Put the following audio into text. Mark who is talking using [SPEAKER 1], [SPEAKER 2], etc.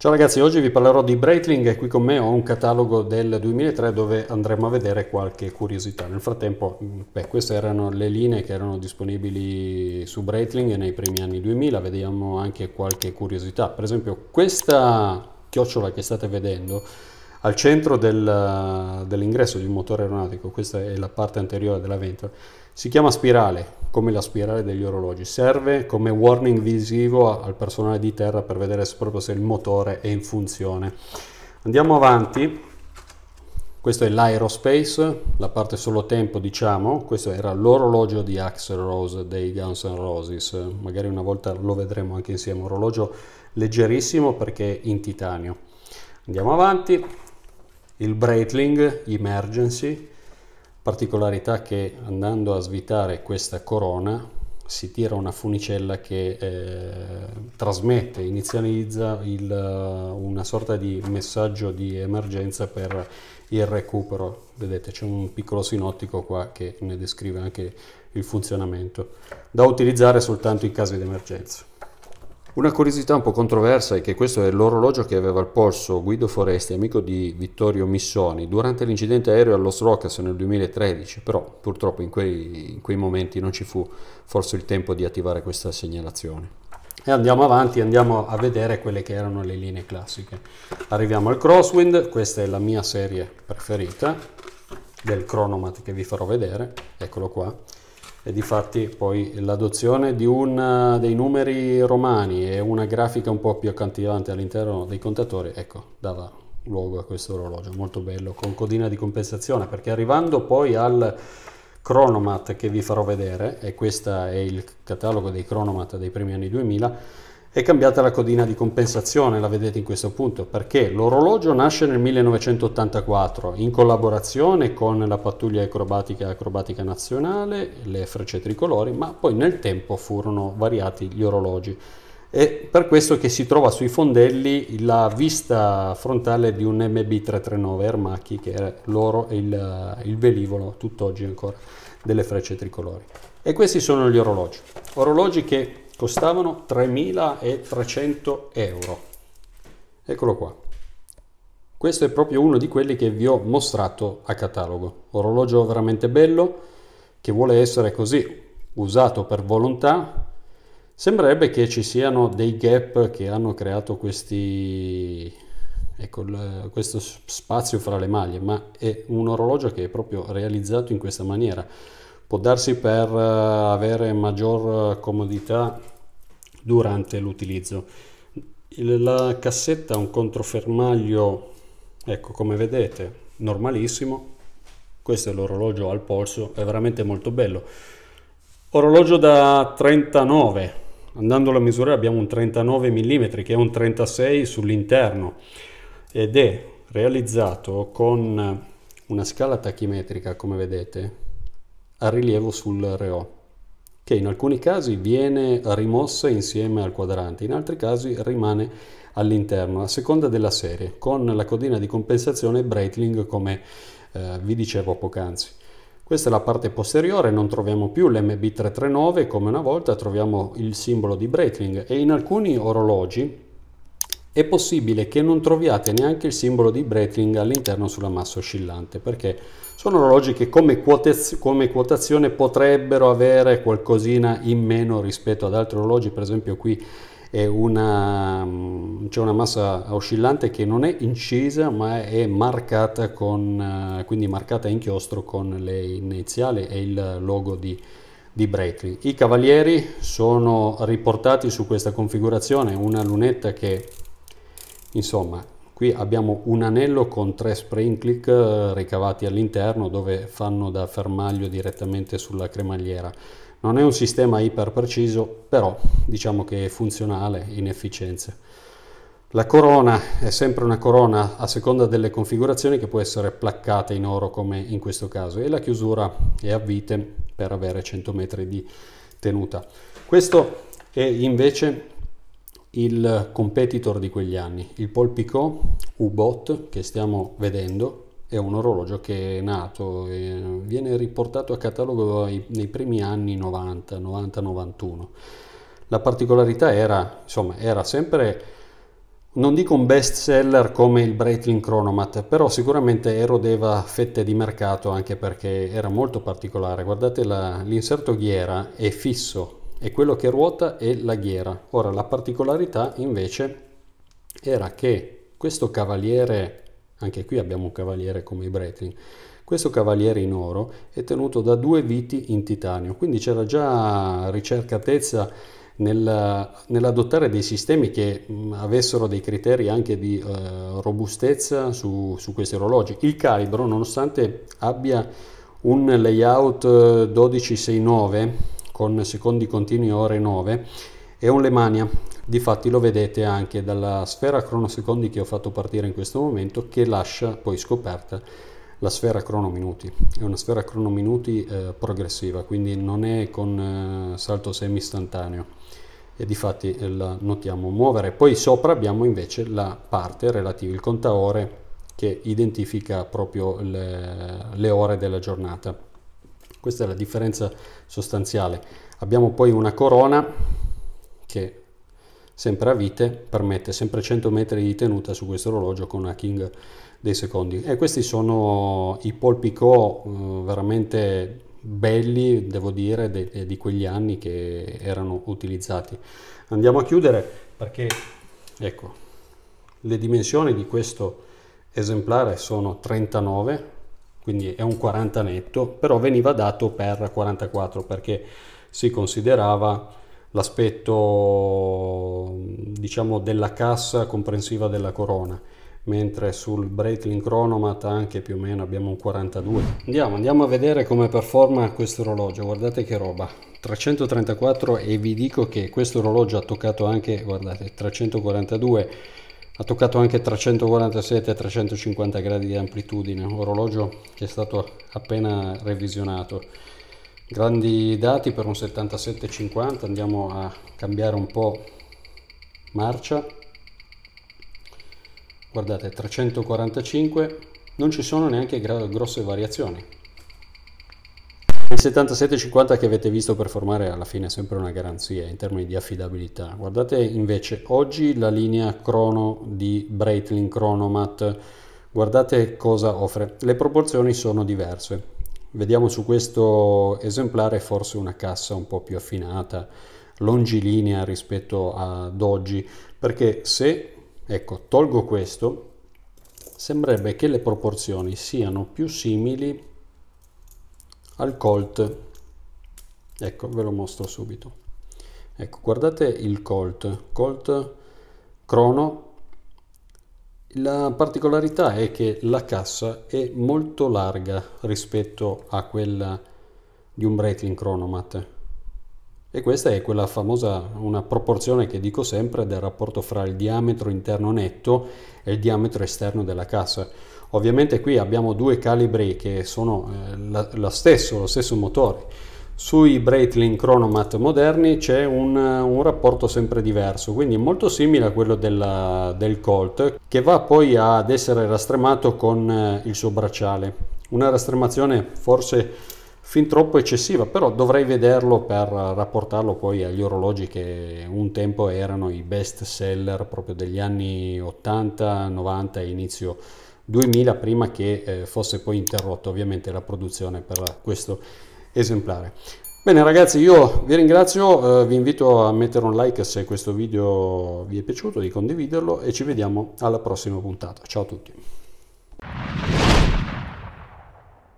[SPEAKER 1] Ciao ragazzi, oggi vi parlerò di Breitling e qui con me ho un catalogo del 2003 dove andremo a vedere qualche curiosità. Nel frattempo, beh, queste erano le linee che erano disponibili su Breitling nei primi anni 2000, vediamo anche qualche curiosità. Per esempio questa chiocciola che state vedendo al centro del, dell'ingresso di un motore aeronautico, questa è la parte anteriore della ventola, si chiama spirale, come la spirale degli orologi, serve come warning visivo al personale di terra per vedere proprio se il motore è in funzione. Andiamo avanti, questo è l'aerospace, la parte solo tempo diciamo, questo era l'orologio di Axel Rose dei Guns N' Roses, magari una volta lo vedremo anche insieme, orologio leggerissimo perché in titanio. Andiamo avanti, il Breitling Emergency, particolarità che andando a svitare questa corona si tira una funicella che eh, trasmette, inizializza il, eh, una sorta di messaggio di emergenza per il recupero. Vedete c'è un piccolo sinottico qua che ne descrive anche il funzionamento, da utilizzare soltanto in caso di emergenza. Una curiosità un po' controversa è che questo è l'orologio che aveva al polso Guido Foresti, amico di Vittorio Missoni, durante l'incidente aereo a Los Rocas nel 2013, però purtroppo in quei, in quei momenti non ci fu forse il tempo di attivare questa segnalazione.
[SPEAKER 2] E andiamo avanti,
[SPEAKER 1] andiamo a vedere quelle che erano le linee classiche. Arriviamo al crosswind, questa è la mia serie preferita del Chronomat che vi farò vedere, eccolo qua. E difatti poi l'adozione di un, eh, dei numeri romani e una grafica un po' più accantilante all'interno dei contatori, ecco, dava luogo a questo orologio, molto bello, con codina di compensazione, perché arrivando poi al cronomat che vi farò vedere, e questo è il catalogo dei cronomat dei primi anni 2000, è cambiata la codina di compensazione, la vedete in questo punto, perché l'orologio nasce nel 1984 in collaborazione con la pattuglia acrobatica acrobatica nazionale, le frecce tricolori, ma poi nel tempo furono variati gli orologi. È per questo che si trova sui fondelli la vista frontale di un MB339 Ermacchi, che era l'oro e il, il velivolo tutt'oggi ancora delle frecce tricolori. E questi sono gli orologi. Orologi che costavano 3.300 euro. Eccolo qua. Questo è proprio uno di quelli che vi ho mostrato a catalogo. Orologio veramente bello, che vuole essere così, usato per volontà. Sembrerebbe che ci siano dei gap che hanno creato questi, ecco, questo spazio fra le maglie, ma è un orologio che è proprio realizzato in questa maniera può darsi per eh, avere maggior eh, comodità durante l'utilizzo. La cassetta ha un controfermaglio, ecco come vedete, normalissimo. Questo è l'orologio al polso, è veramente molto bello. Orologio da 39, andando a misurare abbiamo un 39 mm che è un 36 sull'interno ed è realizzato con una scala tachimetrica come vedete ha rilievo sul reo, che in alcuni casi viene rimossa insieme al quadrante, in altri casi rimane all'interno, a seconda della serie, con la codina di compensazione Breitling come eh, vi dicevo poc'anzi. Questa è la parte posteriore, non troviamo più l'MB339 come una volta, troviamo il simbolo di Breitling e in alcuni orologi è possibile che non troviate neanche il simbolo di Breitling all'interno sulla massa oscillante perché sono orologi che come, quotez- come, quotazione potrebbero avere qualcosina in meno rispetto ad altri orologi per esempio qui una, mm, c'è una massa oscillante che non è incisa ma è marcata con eh, quindi marcata inchiostro con le iniziali e il logo di di Breitling. I cavalieri sono riportati su questa configurazione, una lunetta che Insomma, qui abbiamo un anello con tre spring click eh, ricavati all'interno dove fanno da fermaglio direttamente sulla cremagliera. Non è un sistema iper preciso, però diciamo che è funzionale in efficienza. La corona è sempre una corona a seconda delle configurazioni che può essere placcata in oro come in questo caso e la chiusura è a vite per avere 100 metri di tenuta. Questo è invece il competitor di quegli anni, il Paul Picot U-Bot che stiamo vedendo, è un orologio che è nato, e viene riportato a catalogo nei primi anni 90, 90-91. La particolarità era, insomma, era sempre, non dico un best seller come il Breitling Chronomat, però sicuramente erodeva fette di mercato anche perché era molto particolare. Guardate la, l'inserto ghiera è fisso e quello che ruota è la ghiera. Ora la particolarità invece era che questo cavaliere, anche qui abbiamo un cavaliere come i Breitling, questo cavaliere in oro è tenuto da due viti in titanio, quindi c'era già ricercatezza nel, nell'adottare dei sistemi che mh, mm, avessero dei criteri anche di eh, robustezza su, su questi orologi. Il calibro, nonostante abbia un layout 1269, eh, con secondi continui ore 9 è un Lemania difatti lo vedete anche dalla sfera cronosecondi che ho fatto partire in questo momento che lascia poi scoperta la sfera cronominuti è una sfera cronominuti eh, progressiva quindi non è con eh, salto semi istantaneo e difatti eh, la notiamo muovere poi sopra abbiamo invece la parte relativa il contaore che identifica proprio le, le ore della giornata questa è la differenza sostanziale. Abbiamo poi una corona che sempre a vite permette sempre 100 metri di tenuta su questo orologio con una king dei secondi. E questi sono i polpicò eh, veramente belli, devo dire, de, eh, di quegli anni che erano utilizzati. Andiamo a chiudere perché, ecco, le dimensioni di questo esemplare sono 39 quindi è un 40 netto, però veniva dato per 44 perché si considerava l'aspetto diciamo della cassa comprensiva della corona mentre sul Breitling Chronomat anche più o meno abbiamo un 42 andiamo, andiamo a vedere come performa questo orologio guardate che roba 334 e vi dico che questo orologio ha toccato anche guardate 342 ha toccato anche 347 350 gradi di amplitudine, orologio che è stato appena revisionato. Grandi dati per un 7750, andiamo a cambiare un po' marcia. Guardate, 345, non ci sono neanche grosse variazioni, il 77,50 che avete visto performare alla fine è sempre una garanzia in termini di affidabilità. Guardate invece oggi la linea crono di Breitling Chronomat, guardate cosa offre. Le proporzioni sono diverse. Vediamo su questo esemplare forse una cassa un po' più affinata, longilinea rispetto ad oggi, perché se ecco, tolgo questo, sembrerebbe che le proporzioni siano più simili al colt ecco ve lo mostro subito ecco guardate il colt colt crono la particolarità è che la cassa è molto larga rispetto a quella di un Breitling Chronomat e questa è quella famosa, una proporzione che dico sempre del rapporto fra il diametro interno netto e il diametro esterno della cassa. Ovviamente qui abbiamo due calibri che sono eh, lo stesso, lo stesso motore. Sui Breitling Chronomat moderni c'è un, un, rapporto sempre diverso, quindi molto simile a quello della, del Colt, che va poi ad essere rastremato con eh, il suo bracciale. Una rastremazione forse fin troppo eccessiva, però dovrei vederlo per rapportarlo poi agli orologi che un tempo erano i best seller proprio degli anni 80, 90 e inizio 2000 prima che eh, fosse poi interrotta ovviamente la produzione per questo esemplare. Bene ragazzi io vi ringrazio, eh, vi invito a mettere un like se questo video vi è piaciuto, di condividerlo e ci vediamo alla prossima puntata. Ciao a tutti!